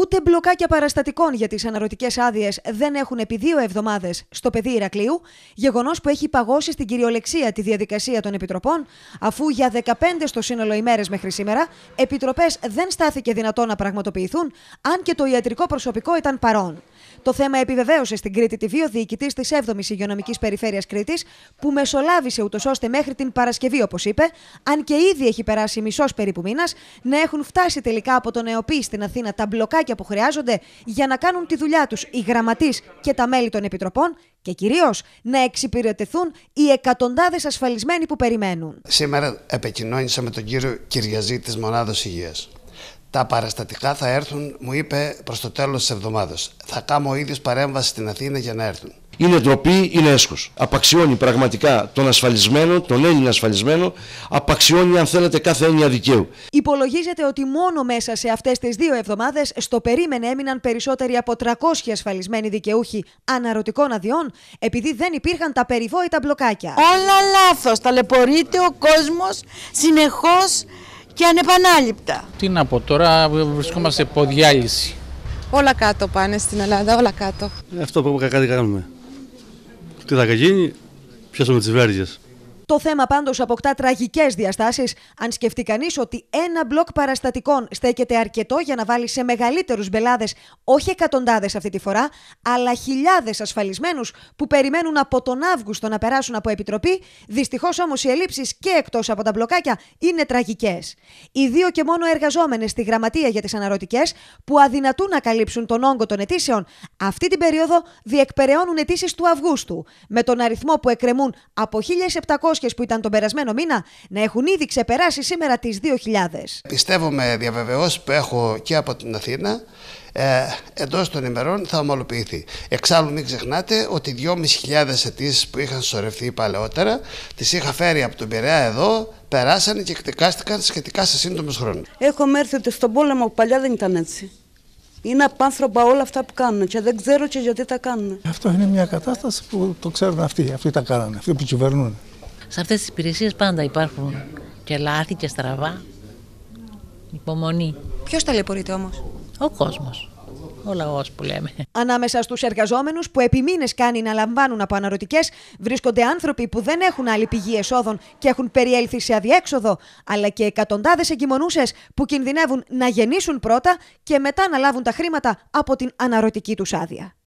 Ούτε μπλοκάκια παραστατικών για τις αναρωτικές άδειες δεν έχουν επί δύο εβδομάδες στο παιδί Ηρακλείου, γεγονός που έχει παγώσει στην κυριολεξία τη διαδικασία των επιτροπών, αφού για 15 στο σύνολο ημέρε μέχρι σήμερα επιτροπές δεν στάθηκε δυνατόν να πραγματοποιηθούν, αν και το ιατρικό προσωπικό ήταν παρόν. Το θέμα επιβεβαίωσε στην Κρήτη τη ο διοικητής της 7η Υγειονομικής Περιφέρειας Κρήτης, που μεσολάβησε ούτως ώστε μέχρι την Παρασκευή, όπως είπε, αν και ήδη έχει περάσει μισός περίπου μήνας, να έχουν φτάσει τελικά από τον ΕΟΠΗ στην Αθήνα τα μπλοκάκια που χρειάζονται για να κάνουν τη δουλειά τους οι γραμματείς και τα μέλη των επιτροπών και κυρίως να εξυπηρετηθούν οι εκατοντάδες ασφαλισμένοι που περιμένουν. Σήμερα επικοινώνησα με τον κύριο Κυριαζή της Μονάδο Υγείας. Τα παραστατικά θα έρθουν, μου είπε προς το τέλος της εβδομάδας. Θα κάνω ο ίδιος παρέμβαση στην Αθήνα για να έρθουν. Είναι ντροπή, είναι έσχος. Απαξιώνει πραγματικά τον ασφαλισμένο, τον Έλληνα ασφαλισμένο, απαξιώνει αν θέλετε κάθε έννοια δικαίου. Υπολογίζεται ότι μόνο μέσα σε αυτές τις δύο εβδομάδες στο περίμενε έμειναν περισσότεροι από 300 ασφαλισμένοι δικαιούχοι αναρωτικών αδειών, επειδή δεν υπήρχαν τα περιβόητα μπλοκάκια. Όλα λάθος. Ταλαιπωρείται ο κόσμος συνεχώς και ανεπανάληπτα. Τι να πω τώρα, βρισκόμαστε ποδιάλυση. Όλα κάτω πάνε στην Ελλάδα, όλα κάτω. Ε, αυτό που κάτι κάνουμε. Τι θα γίνει, πιάσουμε τις βέργες. Το θέμα πάντως αποκτά τραγικές διαστάσεις, αν σκεφτεί κανείς ότι ένα μπλοκ παραστατικών στέκεται αρκετό για να βάλει σε μεγαλύτερους μπελάδες όχι εκατοντάδες αυτή τη φορά, αλλά χιλιάδες ασφαλισμένους που περιμένουν από τον Αύγουστο να περάσουν από επιτροπή. Δυστυχώς όμως οι ελλείψεις και εκτός από τα μπλοκάκια είναι τραγικές. Οι δύο και μόνο εργαζόμενες στη Γραμματεία για τις Αναρωτικές, που αδυνατούν να καλύψουν τον όγκο των αιτήσεων, αυτή την περίοδο διεκπεραιώνουν αιτήσεις του Αυγούστου, με τον αριθμό που εκκρεμούν από 1.700 που ήταν τον περασμένο μήνα να έχουν ήδη ξεπεράσει σήμερα τις 2.000. Πιστεύω με διαβεβαιώσει που έχω και από την Αθήνα ε, εντός των ημερών θα ομαλοποιηθεί. Εξάλλου, μην ξεχνάτε ότι 2.500 αιτήσεις που είχαν σωρευτεί παλαιότερα τις είχα φέρει από τον Πειραιά εδώ, περάσανε και εκδικάστηκαν σχετικά σε σύντομους χρόνους. Έχω έρθει ότι στον πόλεμο που παλιά δεν ήταν έτσι. Είναι απάνθρωπα όλα αυτά που κάνουν και δεν ξέρω και γιατί τα κάνουν. Αυτό είναι μια κατάσταση που το ξέρουν αυτοί. Αυτοί τα κάνανε, αυτοί που κυβερνούν. Σε αυτές τις υπηρεσίες πάντα υπάρχουν και λάθη και στραβά. Υπομονή. Ποιος ταλαιπωρείται όμως? Ο κόσμος. Ο λαός που λέμε. Ανάμεσα στους εργαζόμενους που επί μήνες κάνει να λαμβάνουν από αναρωτικές, βρίσκονται άνθρωποι που δεν έχουν άλλη πηγή εσόδων και έχουν περιέλθει σε αδιέξοδο, αλλά και εκατοντάδες εγκυμονούσες που κινδυνεύουν να γεννήσουν πρώτα και μετά να λάβουν τα χρήματα από την αναρωτική τους άδεια.